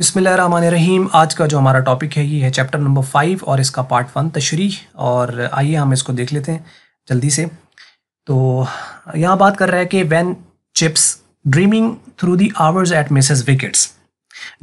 रहीम आज का जो हमारा टॉपिक है ये है चैप्टर नंबर फाइव और इसका पार्ट वन तशरी और आइए हम इसको देख लेते हैं जल्दी से तो यहाँ बात कर रहा है कि when Chips dreaming through the hours at Mrs Wickett's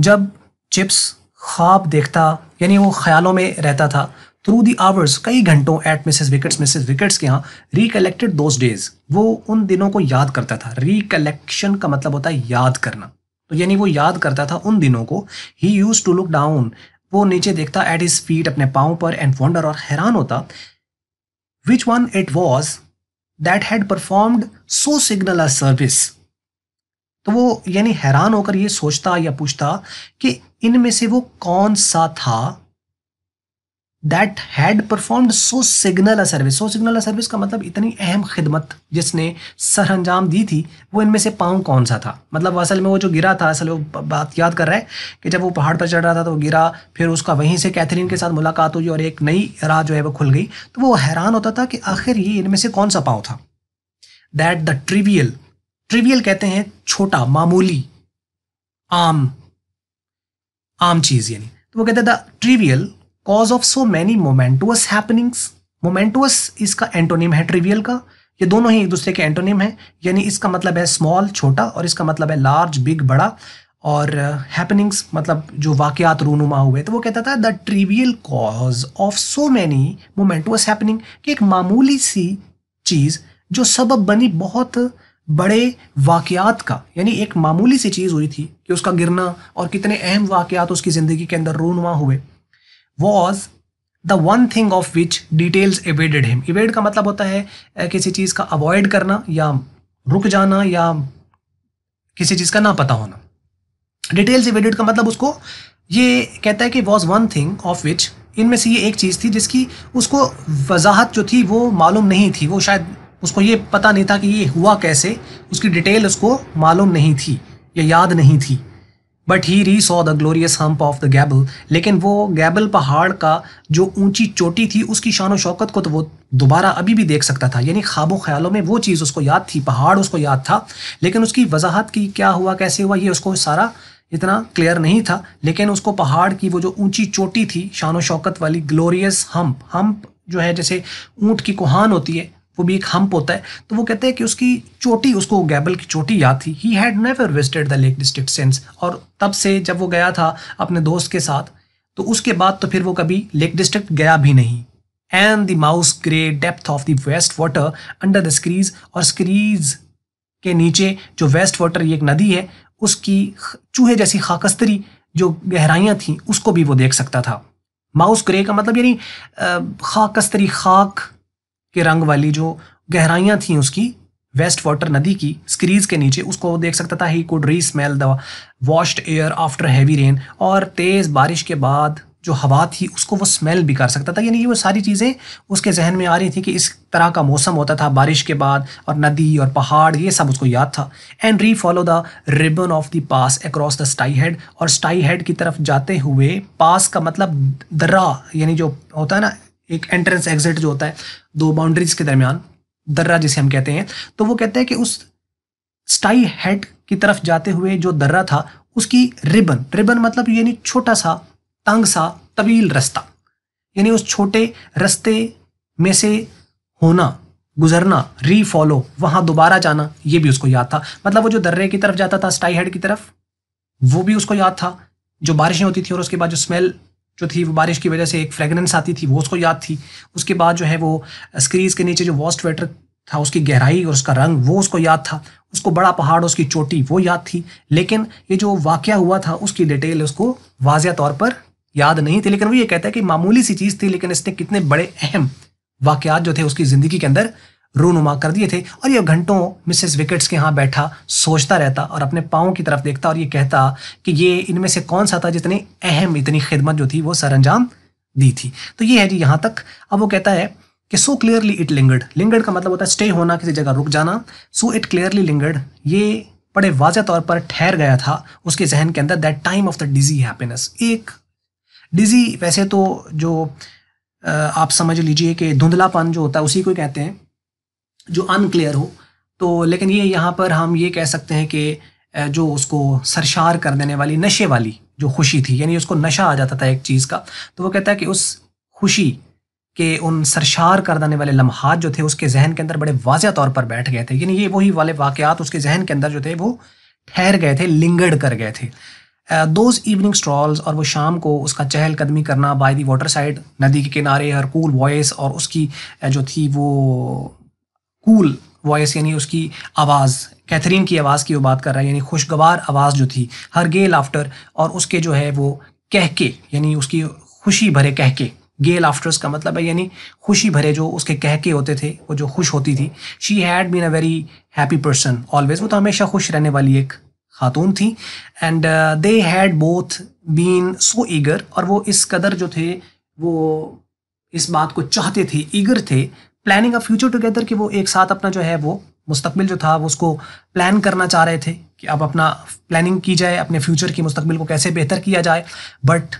जब चिप्स ख्वाब देखता यानी वो ख्यालों में रहता था थ्रू दी आवर्स कई घंटों at Mrs Wickett's Mrs Wickett's के यहाँ रिकलेक्टेड दोज डेज वो उन दिनों को याद करता था रिकलेक्शन का मतलब होता है याद करना यानी वो याद करता था उन दिनों को ही यूज टू लुक डाउन वो नीचे देखता एट इज फीट अपने पाँव पर एंड वंडर और हैरान होता which one it was that had performed so signal a service तो वो यानी हैरान होकर ये सोचता या पूछता कि इनमें से वो कौन सा था that had performed so signal a service so signal a service का मतलब इतनी अहम खिदमत जिसने सर अंजाम दी थी वो इनमें से पाँव कौन सा था मतलब असल में वो जो गिरा था असल वो बात याद कर रहा है कि जब वो पहाड़ पर चढ़ रहा था तो वो गिरा फिर उसका वहीं से कैथरीन के साथ मुलाकात हुई और एक नई राह जो है वो खुल गई तो वो हैरान होता था कि आखिर ये इनमें से कौन सा पाँव था दैट द ट्रिवियल ट्रिवियल कहते हैं छोटा मामूली आम आम चीज़ यानी तो वो कहते the trivial cause of so many momentous happenings momentous इसका एंटोनिम है ट्रिवियल का ये दोनों ही एक दूसरे के एंटोनिम है यानी इसका मतलब है स्मॉल छोटा और इसका मतलब है लार्ज बिग बड़ा और हैपनिंग्स uh, मतलब जो वाक़ात रूनुमा हुए तो वो कहता था the trivial cause of so many momentous happening कि एक मामूली सी चीज़ जो सबब बनी बहुत बड़े वाक़ात का यानी एक मामूली सी चीज़ हुई थी कि उसका गिरना और कितने अहम वाक़ात उसकी ज़िंदगी के अंदर रूनुमा हुए was the one thing of which details evaded him evade का मतलब होता है किसी चीज़ का अवॉइड करना या रुक जाना या किसी चीज़ का ना पता होना डिटेल्स एवेडेड का मतलब उसको ये कहता है कि was one thing of which इनमें से ये एक चीज़ थी जिसकी उसको वजाहत जो थी वो मालूम नहीं थी वो शायद उसको ये पता नहीं था कि ये हुआ कैसे उसकी डिटेल उसको मालूम नहीं थी या याद नहीं थी but he re saw the glorious hump of the Gable लेकिन वो गैबल पहाड़ का जो ऊंची चोटी थी उसकी शान शौकत को तो वो दोबारा अभी भी देख सकता था यानी ख्वाबों ख्यालों में वो चीज़ उसको याद थी पहाड़ उसको याद था लेकिन उसकी वजाहत की क्या हुआ कैसे हुआ ये उसको सारा इतना क्लियर नहीं था लेकिन उसको पहाड़ की वो जो ऊंची चोटी थी शान शौकत वाली ग्लोरियस हम्प हम्प जो है जैसे ऊँट की कुहान होती है वो भी एक हम्प होता है तो वो कहते हैं कि उसकी चोटी उसको गैबल की चोटी याद थी he had never visited the Lake District since और तब से जब वो गया था अपने दोस्त के साथ तो उसके बाद तो फिर वो कभी लेक डिस्ट्रिक्ट गया भी नहीं and the mouse grey depth of the Wastwater under the screes और स्क्रीज के नीचे जो वेस्ट वाटर ये एक नदी है उसकी चूहे जैसी खाकस्तरी जो गहराइयाँ थीं उसको भी वो देख सकता था माउस ग्रे का मतलब यानी खाकस्तरी खाक के रंग वाली जो गहराइयाँ थी उसकी वेस्ट वाटर नदी की स्क्रीज के नीचे उसको वो देख सकता था he could re smell the washed air after heavy rain और तेज़ बारिश के बाद जो हवा थी उसको वो स्मेल भी कर सकता था यानी कि वो सारी चीज़ें उसके जहन में आ रही थी कि इस तरह का मौसम होता था बारिश के बाद और नदी और पहाड़ ये सब उसको याद था and re follow the ribbon of the pass across the Sty Head और स्टाई हेड की तरफ जाते हुए पास का मतलब दर्रा यानी जो होता है ना एक एंट्रेंस एग्जिट जो होता है दो बाउंड्रीज के दरमियान दर्रा जिसे हम कहते हैं तो वो कहते हैं कि उस स्टाई हेड की तरफ जाते हुए जो दर्रा था उसकी रिबन रिबन मतलब यानी छोटा सा तंग सा तवील रास्ता यानी उस छोटे रास्ते में से होना गुजरना री फॉलो वहाँ दोबारा जाना ये भी उसको याद था मतलब वो जो दर्रे की तरफ जाता था स्टाई हेड की तरफ वो भी उसको याद था जो बारिशें होती थी और उसके बाद जो स्मेल जो थी वो बारिश की वजह से एक फ्रेगनेंस आती थी वो उसको याद थी उसके बाद जो है वो स्क्रीज के नीचे जो वॉस्ट वेटर था उसकी गहराई और उसका रंग वो उसको याद था उसको बड़ा पहाड़ उसकी चोटी वो याद थी लेकिन ये जो वाक्य हुआ था उसकी डिटेल उसको वाजिया तौर पर याद नहीं थी लेकिन वो ये कहता है कि मामूली सी चीज़ थी लेकिन इसने कितने बड़े अहम वाक़ जो थे उसकी ज़िंदगी के अंदर रोनुमा कर दिए थे और ये घंटों मिसेस विकेट्स के यहाँ बैठा सोचता रहता और अपने पाँव की तरफ देखता और ये कहता कि ये इनमें से कौन सा था जितनी अहम इतनी खिदमत जो थी वो सर अंजाम दी थी तो ये है जी यहाँ तक अब वो कहता है कि so clearly it lingered lingered का मतलब होता है स्टे होना किसी जगह रुक जाना सो इट क्लियरली लिंगर्ड ये बड़े वाज तौर पर ठहर गया था उसके जहन के अंदर that time of the dizzy happiness एक डिजी वैसे तो जो आप समझ लीजिए कि धुंधलापन जो होता है उसी को कहते हैं जो अनक्लियर हो तो लेकिन ये यहाँ पर हम ये कह सकते हैं कि जो उसको सरशार कर देने वाली नशे वाली जो खुशी थी यानी उसको नशा आ जाता था एक चीज़ का तो वो कहता है कि उस खुशी के उन सरशार कर देने वाले लम्हात जो थे उसके जहन के अंदर बड़े वाजह तौर पर बैठ गए थे यानी ये वही वाले वाक़ात उसके जहन के अंदर जो थे वो ठहर गए थे लिंगड कर गए थे दोज इवनिंग स्ट्रॉल्स और वो शाम को उसका चहलकदमी करना बाय दी वाटर साइड नदी के किनारे हर कूल वॉइस और उसकी जो थी वो कूल वॉइस यानी उसकी आवाज़ कैथरीन की आवाज़ की वो बात कर रहा है यानी खुशगवार आवाज़ जो थी हर गे लाफ्टर और उसके जो है वो कहके यानी उसकी खुशी भरे कहके गे लाफ्टर्स का मतलब है यानी खुशी भरे जो उसके कहके होते थे वो जो खुश होती थी she had been a very happy person always वो तो हमेशा खुश रहने वाली एक खातून थी and they had both been so eager और वो इस कदर जो थे वो इस बात को चाहते थे ईगर थे प्लानिंग अ फ्यूचर टुगेदर कि वो एक साथ अपना जो है वो मुस्तकबिल जो था वो उसको प्लान करना चाह रहे थे कि अब अपना प्लानिंग की जाए अपने फ्यूचर की मुस्तकबिल को कैसे बेहतर किया जाए but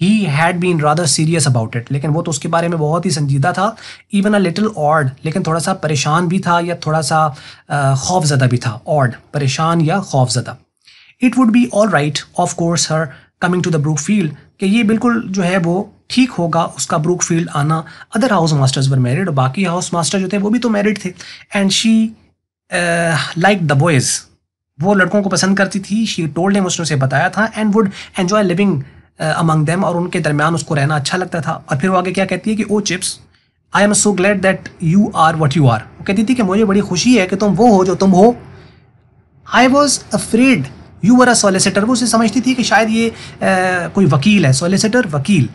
he had been rather serious about it लेकिन वो तो उसके बारे में बहुत ही संजीदा था इवन अ लिटिल ऑर्ड लेकिन थोड़ा सा परेशान भी था या थोड़ा सा खौफजदा भी था ऑर्ड परेशान या खौफजदा it would be all right of course her coming to the Brookfield कि ये बिल्कुल जो है वो ठीक होगा उसका ब्रूक फील्ड आना other house masters were married और बाकी हाउस मास्टर जो थे वो भी तो मैरिड थे and she like the boys वो लड़कों को पसंद करती थी शी टोल्ड हिम उसने उसे बताया था and would enjoy living among them और उनके दरमियान उसको रहना अच्छा लगता था और फिर वो आगे क्या कहती है कि oh Chips I am so glad that you are what you are वो कहती थी कि मुझे बड़ी खुशी है कि तुम वो हो जो तुम हो I was afraid you were a solicitor वो उसे समझती थी कि शायद ये आ, uh, कोई वकील है सोलिसिटर वकील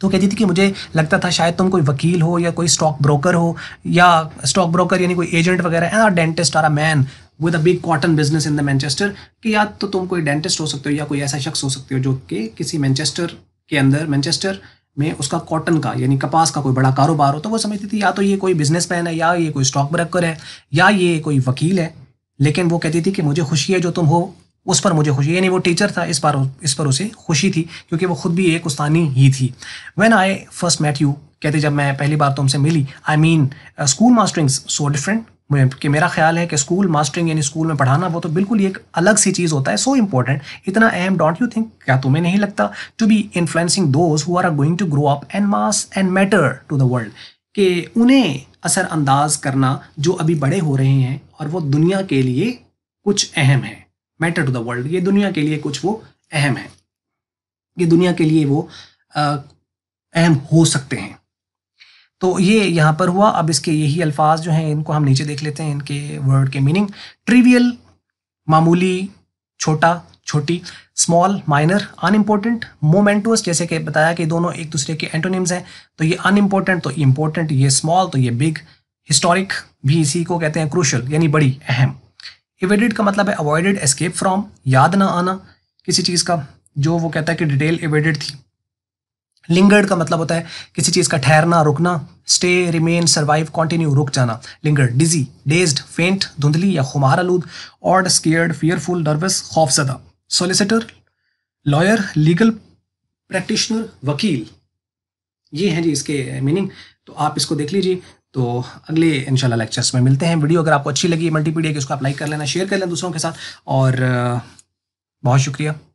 तो कहती थी कि मुझे लगता था शायद तुम कोई वकील हो या कोई स्टॉक ब्रोकर हो या स्टॉक ब्रोकर यानी कोई एजेंट वगैरह है dentist or a man with a big cotton business in the Manchester कि या तो तुम कोई डेंटिस्ट हो सकते हो या कोई ऐसा शख्स हो सकते हो जो कि किसी मैनचेस्टर के अंदर मैनचेस्टर में उसका कॉटन का यानी कपास का कोई बड़ा कारोबार हो तो वो समझती थी या तो ये कोई बिजनेसमैन है या ये कोई स्टॉक ब्रोकर है या ये कोई वकील है लेकिन वो कहती थी कि मुझे खुशी है जो तुम हो उस पर मुझे खुशी यानी वो टीचर था इस पर इस पर उसे खुशी थी क्योंकि वो खुद भी एक उस्तानी ही थी when I first met you कहते जब मैं पहली बार तुमसे मिली I mean school mastering's so different कि मेरा ख्याल है कि स्कूल मास्टरिंग यानी स्कूल में पढ़ाना वो तो बिल्कुल एक अलग सी चीज़ होता है सो इम्पॉर्टेंट इतना एम डोंट यू थिंक क्या तुम्हें नहीं लगता to be influencing those who are going to grow up and mass and matter to the world कि उन्हें असरअंदाज करना जो अभी बड़े हो रहे हैं और वो दुनिया के लिए कुछ अहम है मैटर टू द वर्ल्ड ये दुनिया के लिए कुछ वो अहम है ये दुनिया के लिए वो अहम हो सकते हैं तो ये यहाँ पर हुआ अब इसके यही अल्फाज जो हैं इनको हम नीचे देख लेते हैं इनके वर्ड के मीनिंग ट्रिवियल मामूली छोटा छोटी स्मॉल माइनर अनइम्पोर्टेंट मोमेंटोस जैसे कि बताया कि दोनों एक दूसरे के एंटोनिम्स हैं तो ये अनइम्पोर्टेंट तो इम्पोर्टेंट ये स्मॉल तो ये बिग हिस्टोरिक भी इसी को कहते हैं क्रूशल यानी बड़ी अहम इवेडिड का मतलब है अवॉइडेड एस्केप फ्रॉम याद ना आना किसी चीज़ का जो वो कहता है कि डिटेल इवेडिड थी लिंगर्ड का मतलब होता है किसी चीज़ का ठहरना रुकना स्टे रिमेन सर्वाइव कंटिन्यू रुक जाना लिंगर्ड डिजी डेज्ड फेंट धुंधली या खुमार आलूद ऑड स्केयर्ड फियरफुल नर्वस खौफजदा सोलिसिटर लॉयर लीगल प्रैक्टिशनर वकील ये हैं जी इसके मीनिंग तो आप इसको देख लीजिए तो अगले इनशाला लेक्चर्स में मिलते हैं वीडियो अगर आपको अच्छी लगी मल्टीपीडिया की उसको आप लाइक कर लेना शेयर कर लेना दूसरों के साथ और बहुत शुक्रिया